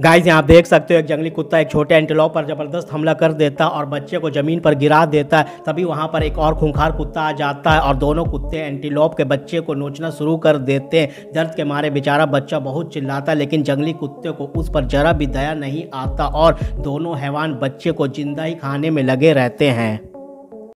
guys यहाँ आप देख सकते हो एक जंगली कुत्ता एक छोटे एंटीलॉप पर ज़बरदस्त हमला कर देता है और बच्चे को ज़मीन पर गिरा देता है तभी वहाँ पर एक और खूंखार कुत्ता आ जाता है और दोनों कुत्ते एंटीलॉप के बच्चे को नोचना शुरू कर देते हैं दर्द के मारे बेचारा बच्चा बहुत चिल्लाता है लेकिन जंगली कुत्ते को उस पर जरा भी दया नहीं आता और दोनों हैवान बच्चे को जिंदा ही खाने में लगे रहते हैं